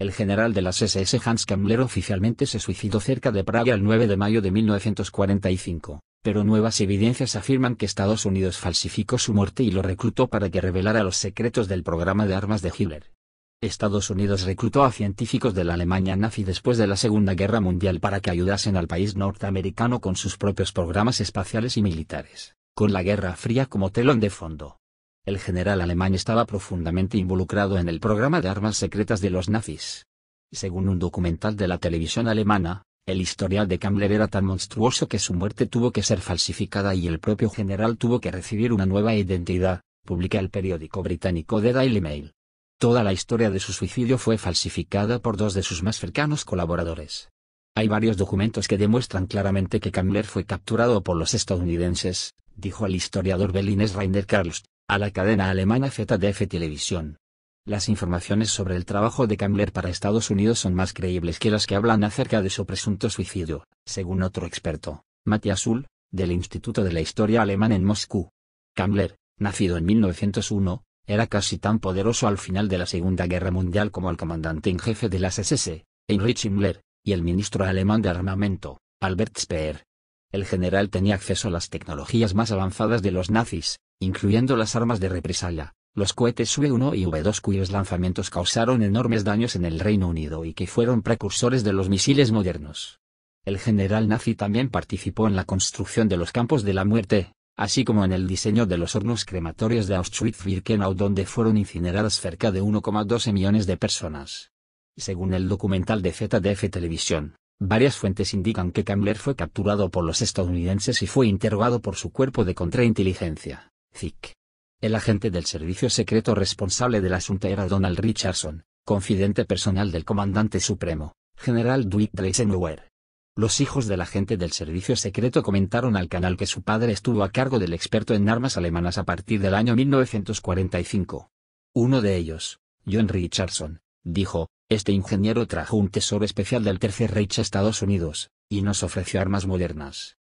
El general de las SS Hans Kammler oficialmente se suicidó cerca de Praga el 9 de mayo de 1945, pero nuevas evidencias afirman que Estados Unidos falsificó su muerte y lo reclutó para que revelara los secretos del programa de armas de Hitler. Estados Unidos reclutó a científicos de la Alemania nazi después de la Segunda Guerra Mundial para que ayudasen al país norteamericano con sus propios programas espaciales y militares, con la Guerra Fría como telón de fondo el general alemán estaba profundamente involucrado en el programa de armas secretas de los nazis. Según un documental de la televisión alemana, el historial de Kammler era tan monstruoso que su muerte tuvo que ser falsificada y el propio general tuvo que recibir una nueva identidad, publica el periódico británico The Daily Mail. Toda la historia de su suicidio fue falsificada por dos de sus más cercanos colaboradores. Hay varios documentos que demuestran claramente que Kammler fue capturado por los estadounidenses, dijo el historiador berlinés Rainer Karlst a la cadena alemana ZDF Televisión. Las informaciones sobre el trabajo de Kammler para Estados Unidos son más creíbles que las que hablan acerca de su presunto suicidio, según otro experto, Matthias Sul, del Instituto de la Historia Alemana en Moscú. Kammler, nacido en 1901, era casi tan poderoso al final de la Segunda Guerra Mundial como el comandante en jefe de las SS, Heinrich Himmler, y el ministro alemán de armamento, Albert Speer el general tenía acceso a las tecnologías más avanzadas de los nazis, incluyendo las armas de represalia. Los cohetes V1 y V2 cuyos lanzamientos causaron enormes daños en el Reino Unido y que fueron precursores de los misiles modernos. El general nazi también participó en la construcción de los campos de la muerte, así como en el diseño de los hornos crematorios de Auschwitz-Birkenau donde fueron incineradas cerca de 1,12 millones de personas. Según el documental de ZDF Televisión, Varias fuentes indican que Kamler fue capturado por los estadounidenses y fue interrogado por su cuerpo de contrainteligencia, CIC. El agente del servicio secreto responsable del asunto era Donald Richardson, confidente personal del comandante supremo, general Dwight Eisenhower. Los hijos del agente del servicio secreto comentaron al canal que su padre estuvo a cargo del experto en armas alemanas a partir del año 1945. Uno de ellos, John Richardson, dijo, este ingeniero trajo un tesoro especial del Tercer Reich a Estados Unidos, y nos ofreció armas modernas.